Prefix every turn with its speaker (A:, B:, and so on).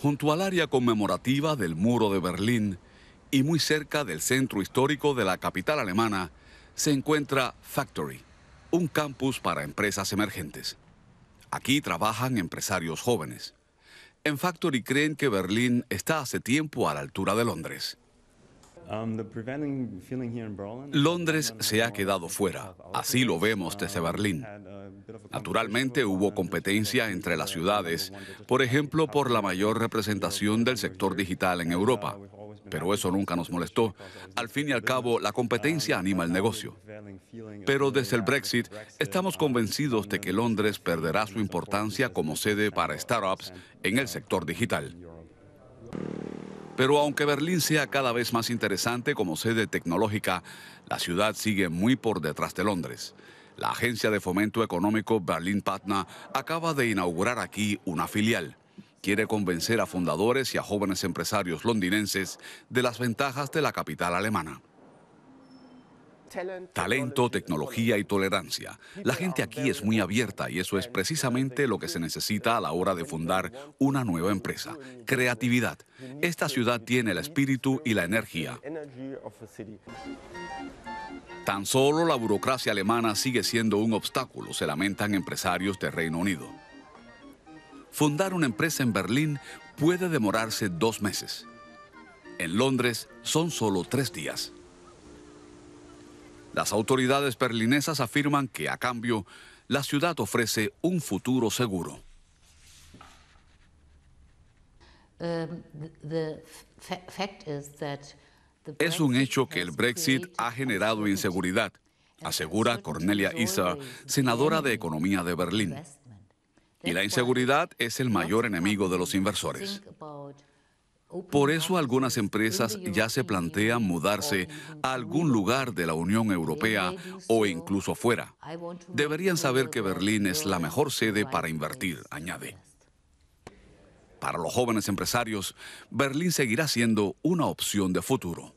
A: junto al área conmemorativa del muro de Berlín y muy cerca del centro histórico de la capital alemana, se encuentra Factory, un campus para empresas emergentes. Aquí trabajan empresarios jóvenes. En Factory creen que Berlín está hace tiempo a la altura de Londres. Um, Londres se ha quedado fuera, así lo vemos desde Berlín. Naturalmente hubo competencia entre las ciudades, por ejemplo por la mayor representación del sector digital en Europa, pero eso nunca nos molestó. Al fin y al cabo, la competencia um, anima el negocio. Pero desde el Brexit, estamos convencidos de que Londres perderá su importancia como sede para startups en el sector digital. Pero aunque Berlín sea cada vez más interesante como sede tecnológica, la ciudad sigue muy por detrás de Londres. La agencia de fomento económico Berlín Patna acaba de inaugurar aquí una filial. Quiere convencer a fundadores y a jóvenes empresarios londinenses de las ventajas de la capital alemana. Talento, tecnología y tolerancia. La gente aquí es muy abierta y eso es precisamente lo que se necesita a la hora de fundar una nueva empresa. Creatividad, esta ciudad tiene el espíritu y la energía. Tan solo la burocracia alemana sigue siendo un obstáculo, se lamentan empresarios de Reino Unido. Fundar una empresa en Berlín puede demorarse dos meses. En Londres son solo tres días. Las autoridades berlinesas afirman que, a cambio, la ciudad ofrece un futuro seguro. Um, es un hecho que el Brexit ha generado inseguridad, asegura Cornelia Issa, senadora de Economía de Berlín. Y la inseguridad es el mayor enemigo de los inversores. Por eso algunas empresas ya se plantean mudarse a algún lugar de la Unión Europea o incluso fuera. Deberían saber que Berlín es la mejor sede para invertir, añade. Para los jóvenes empresarios, Berlín seguirá siendo una opción de futuro.